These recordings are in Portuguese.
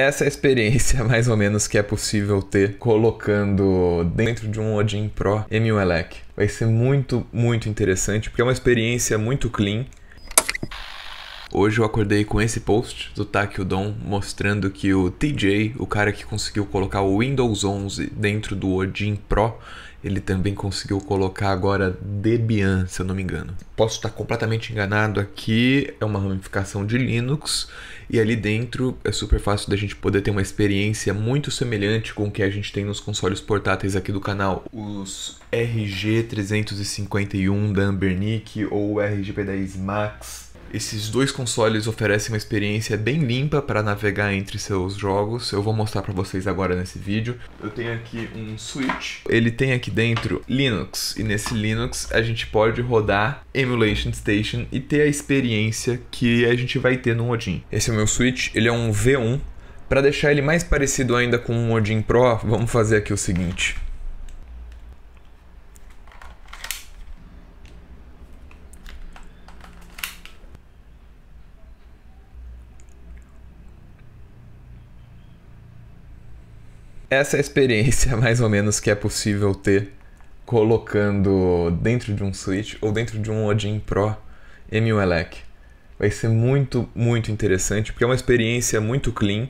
essa é a experiência mais ou menos que é possível ter colocando dentro de um Odin Pro M1 Elec. Vai ser muito, muito interessante, porque é uma experiência muito clean. Hoje eu acordei com esse post do Taki mostrando que o TJ, o cara que conseguiu colocar o Windows 11 dentro do Odin Pro, ele também conseguiu colocar agora Debian, se eu não me engano. Posso estar completamente enganado aqui, é uma ramificação de Linux e ali dentro é super fácil da gente poder ter uma experiência muito semelhante com o que a gente tem nos consoles portáteis aqui do canal, os RG351 da Ambernic ou o rgp 10 Max esses dois consoles oferecem uma experiência bem limpa para navegar entre seus jogos. Eu vou mostrar para vocês agora nesse vídeo. Eu tenho aqui um Switch. Ele tem aqui dentro Linux e nesse Linux a gente pode rodar Emulation Station e ter a experiência que a gente vai ter no Odin. Esse é o meu Switch, ele é um V1. Para deixar ele mais parecido ainda com um Odin Pro, vamos fazer aqui o seguinte. essa é a experiência mais ou menos que é possível ter colocando dentro de um Switch ou dentro de um Odin Pro Emuelec. Vai ser muito, muito interessante, porque é uma experiência muito clean.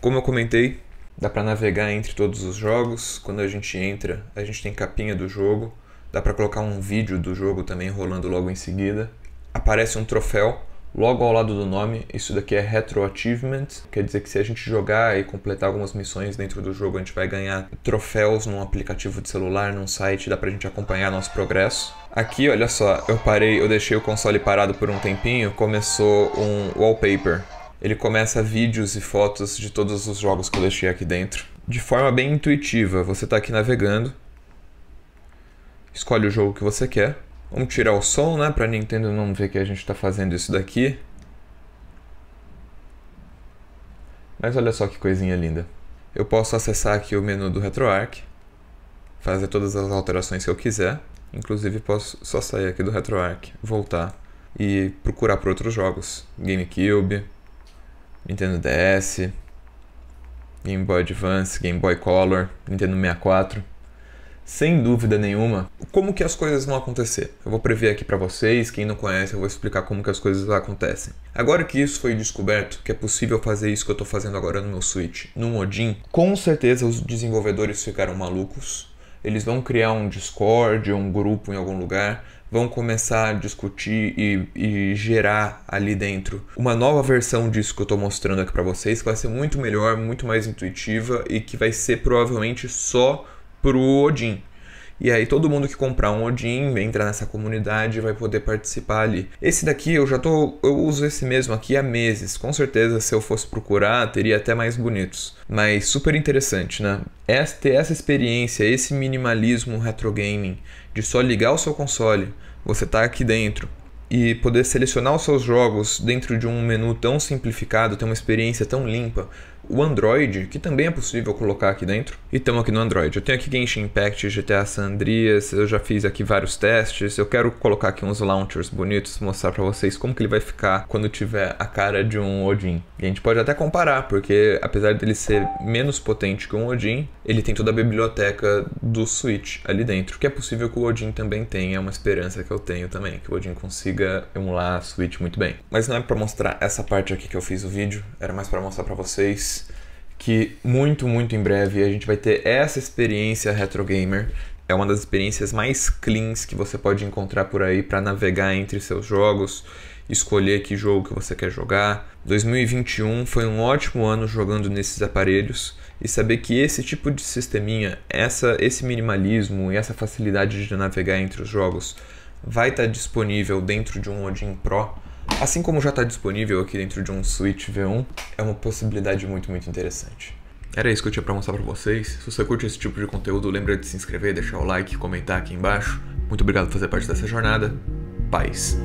Como eu comentei, dá para navegar entre todos os jogos. Quando a gente entra, a gente tem capinha do jogo. Dá para colocar um vídeo do jogo também rolando logo em seguida. Aparece um troféu Logo ao lado do nome, isso daqui é retro Achievement, quer dizer que se a gente jogar e completar algumas missões dentro do jogo, a gente vai ganhar troféus num aplicativo de celular, num site, dá pra gente acompanhar nosso progresso. Aqui, olha só, eu parei, eu deixei o console parado por um tempinho, começou um wallpaper. Ele começa vídeos e fotos de todos os jogos que eu deixei aqui dentro. De forma bem intuitiva, você tá aqui navegando, escolhe o jogo que você quer, Vamos tirar o som, né? Pra Nintendo não ver que a gente tá fazendo isso daqui. Mas olha só que coisinha linda. Eu posso acessar aqui o menu do RetroArch, fazer todas as alterações que eu quiser. Inclusive posso só sair aqui do RetroArch, voltar e procurar por outros jogos. GameCube, Nintendo DS, Game Boy Advance, Game Boy Color, Nintendo 64 sem dúvida nenhuma, como que as coisas vão acontecer. Eu vou prever aqui para vocês, quem não conhece, eu vou explicar como que as coisas acontecem. Agora que isso foi descoberto, que é possível fazer isso que eu estou fazendo agora no meu Switch, no Odin, com certeza os desenvolvedores ficaram malucos. Eles vão criar um Discord, um grupo em algum lugar, vão começar a discutir e, e, gerar ali dentro uma nova versão disso que eu estou mostrando aqui para vocês, que vai ser muito melhor, muito mais intuitiva e que vai ser provavelmente só pro Odin. E aí todo mundo que comprar um Odin entra nessa comunidade vai poder participar ali. Esse daqui eu já tô. Eu uso esse mesmo aqui há meses. Com certeza, se eu fosse procurar, teria até mais bonitos. Mas super interessante, né? Ter essa experiência, esse minimalismo retro gaming de só ligar o seu console, você tá aqui dentro. E poder selecionar os seus jogos dentro de um menu tão simplificado, ter uma experiência tão limpa, o Android, que também é possível colocar aqui dentro. E estamos aqui no Android. Eu tenho aqui Genshin Impact, GTA San Andreas, eu já fiz aqui vários testes. Eu quero colocar aqui uns launchers bonitos, mostrar para vocês como que ele vai ficar quando tiver a cara de um Odin. E a gente pode até comparar, porque apesar dele ser menos potente que um Odin, ele tem toda a biblioteca do Switch ali dentro, que é possível que o Odin também tenha, é uma esperança que eu tenho também, que o Odin consiga emular a Switch muito bem. Mas não é para mostrar essa parte aqui que eu fiz o vídeo, era mais para mostrar para vocês que muito, muito em breve a gente vai ter essa experiência retro gamer. É uma das experiências mais cleans que você pode encontrar por aí para navegar entre seus jogos, escolher que jogo que você quer jogar. 2021 foi um ótimo ano jogando nesses aparelhos e saber que esse tipo de sisteminha, essa, esse minimalismo e essa facilidade de navegar entre os jogos vai estar tá disponível dentro de um Odin Pro Assim como já está disponível aqui dentro de um Switch V1, é uma possibilidade muito, muito interessante. Era isso que eu tinha para mostrar para vocês. Se você curte esse tipo de conteúdo, lembra de se inscrever, deixar o like, comentar aqui embaixo. Muito obrigado por fazer parte dessa jornada. Paz.